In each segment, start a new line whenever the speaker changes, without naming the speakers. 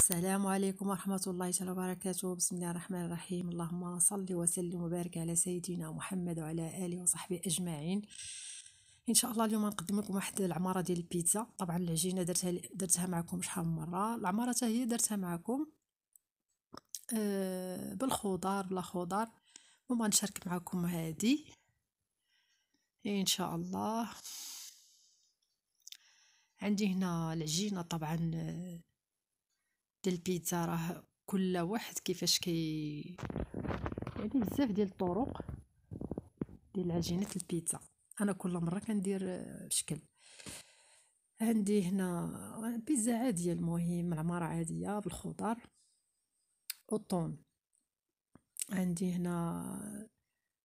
السلام عليكم ورحمة الله تعالى وبركاته بسم الله الرحمن الرحيم اللهم صل وسلم وبارك على سيدنا محمد وعلى آله وصحبه أجمعين ان شاء الله اليوم نقدم لكم واحد العماره ديال البيتزا طبعا العجينه درتها درتها معكم شحال من مره العماره هي درتها معكم آه، بالخضار بلا خضار وما نشارك معكم هذه إيه، ان شاء الله عندي هنا العجينه طبعا آه، ديال البيتزا راه كل واحد كيفاش كي يعني بزاف ديال الطرق ديال عجينه البيتزا انا كل مره كندير بشكل عندي هنا بيتزا عاديه المهم العماره عاديه بالخضر والطون عندي هنا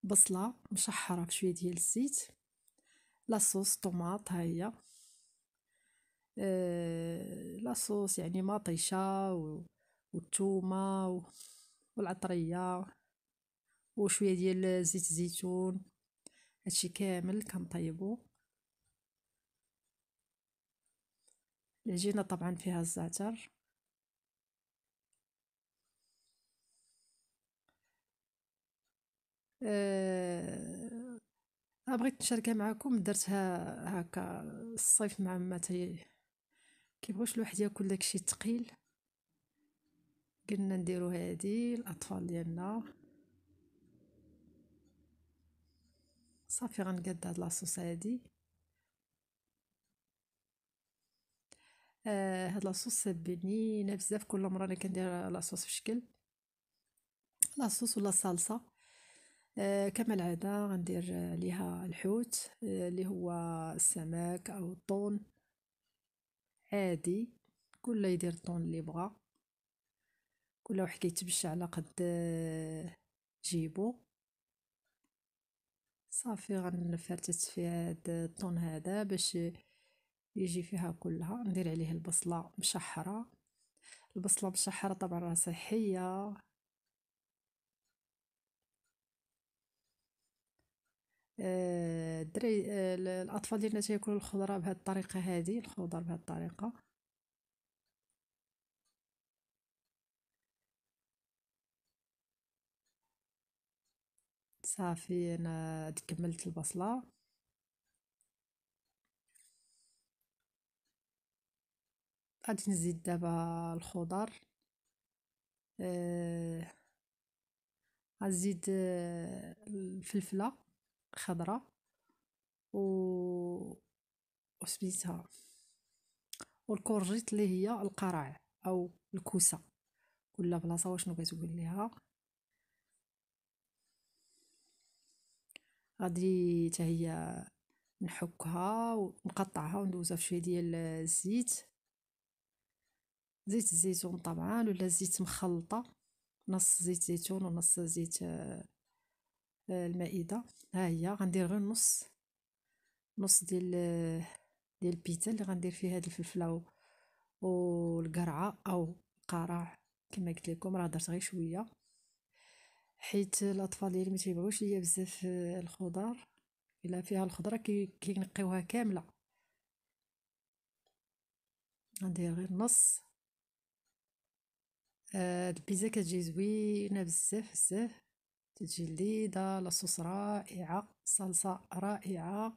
بصله مشحره بشويه ديال الزيت لاصوص طوماط ها هي آه، لاصوص يعني مطيشة والثومة والعطرية وشوية ديال زيت الزيتون هادشي كامل كنطيبو العجينة طبعا فيها الزعتر أه بغيت نشاركها معكم درتها هكا الصيف مع ما كيبغيش الواحد ياكل داكشي الثقيل قلنا نديرو هادي الاطفال ديالنا صافي غنقاد هاد لاصوص هادي آه هاد لاصوص بنينه بزاف كل مره انا كندير لاصوص في شكل لاصوص ولا صلصه آه كما العاده غندير ليها الحوت آه، اللي آه هو السمك او الطون عادي كل يدير الطون اللي بغا كل واحد كيتبش على قد آه، جيبو صافي غنفرتت في هاد الطون هذا باش يجي فيها كلها ندير عليه البصله مشحره البصله مشحره طبعا راه صحيه آه، الدري آه، الاطفال ديالنا تاكلوا الخضره بهذه الطريقه هذه الخضر بهذه الطريقه صافي انا كملت البصله غادي نزيد دابا الخضر آه، غنزيد الفلفله خضراء و وسميتها والكورجيت اللي هي القرع او الكوسه كل بلاصه واشنو كتقول ليها غادي تا هي نحكها ونقطعها وندوزها في شويه ديال الزيت زيت الزيتون طبعا ولا زيت مخلطه نص زيت زيتون ونص زيت آه، آه، المائده ها هي غندير غير نص نص ديال آه، ديال البيتا اللي غندير فيه هاد الفلفله والقرعه او القرع كما قلت لكم راه درت غير شويه حيت الاطفال ديالي ما تيبغوش ليا بزاف آه، الخضر الا فيها الخضره كينقيوها كامله غندير غير نص هاد البيتزا كتجي زوينه بزاف بزاف لذيذة لاصوص رائعة صلصة رائعة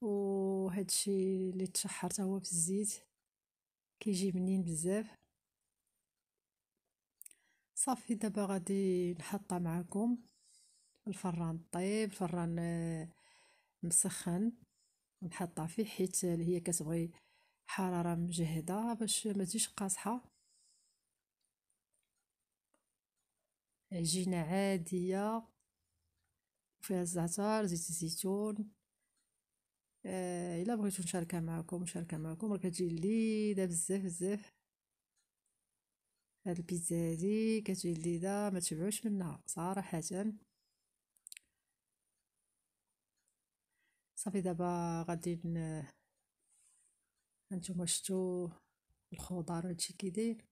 وهادشي اللي تشحر هو في الزيت كيجي بنين بزاف صافي دابا غادي نحطها معكم الفران طيب الفران آه، مسخن نحطها فيه حيت هي كتبغي حراره مجهده باش ما تجيش قاصحه عجينة عادية فيها الزعتر زيت الزيتون آه، الا بغيتو نشاركها معكم نشاركها معكم راه كتجي لذيذه بزاف بزاف هاد البيتزا هادي كتجي لذيذه ما تشبعوش منها صراحه صافي دابا غادي هانتوما شتو الخضار هادشي كي داير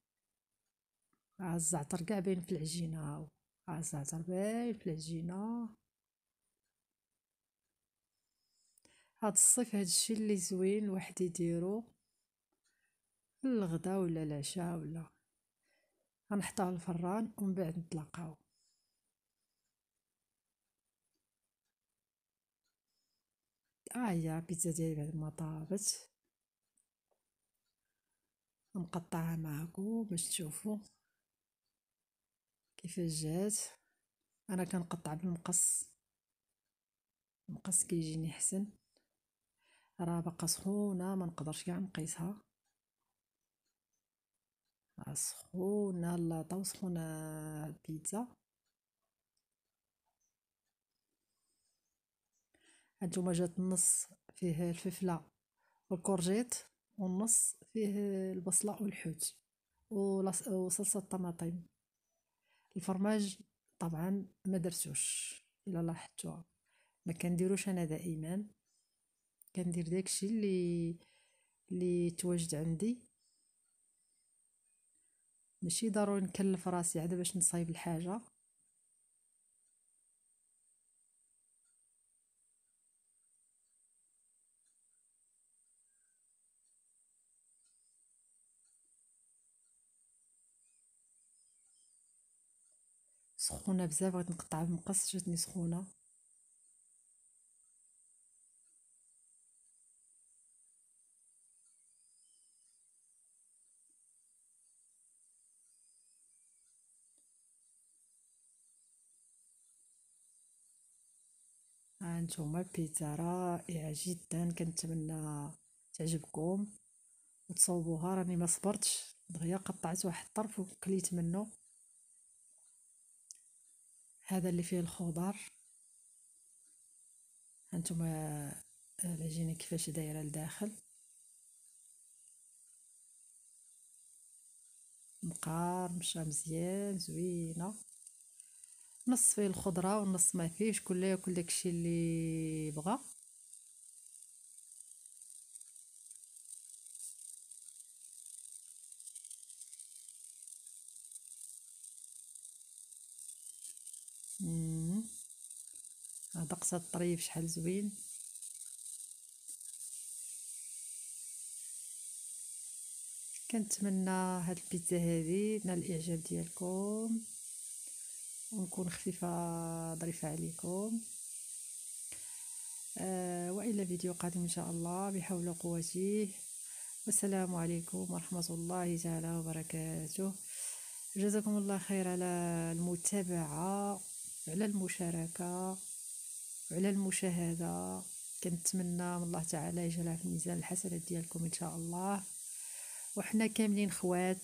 ها الزعتر كاع باين في العجينه هاو ها الزعتر باين في العجينه هاد الصيف هادشي اللي زوين الواحد يديرو للغدا ولا العشاء ولا غنحطها الفران ومن بعد نتلاقاو ها آه هي بيتزا ديالي بعد ما طابت نقطعها معكم باش تشوفوا كيفاش جات انا كنقطع بالمقص المقص كيجيني حسن راه باقا سخونه ما نقدرش كاع نقيسها سخونه لاطا وسخونه البيتزا هانتوما جات النص فيه الفلفله والكورجيت والنص فيه البصله والحوت وصلصه الطماطم الفرماج طبعا ما درتوش الا لاحظتوها ما كنديروش انا دائما كندير داكشي اللي اللي تواجد عندي ماشي ضروري نكلف راسي عاد باش نصايب الحاجه سخونه بزاف بغيت نقطع بمقص جاتني سخونه هانتوما آه، البيتزا رائعه جدا كنتمنى تعجبكم وتصوبوها راني ما صبرتش دغيا قطعت واحد الطرف وكليت منه هذا اللي فيه الخضر هانتوما العجينة آه، كيفاش دايرة لداخل مقار مشا مزيان زوينة نص فيه الخضرة ونص ما فيهش كل ياكل داكشي اللي بغا هذا قصة طريف شحال زوين كنتمنى هاد البيتزا هذه تنال الاعجاب ديالكم ونكون خفيفه ظريفه عليكم آه والى فيديو قادم ان شاء الله بحول قوته والسلام عليكم ورحمه الله تعالى وبركاته جزاكم الله خير على المتابعه على المشاركه وعلى المشاهده كنتمنى من الله تعالى يجعلها في ميزان الحسنات ديالكم ان شاء الله وحنا كاملين خوات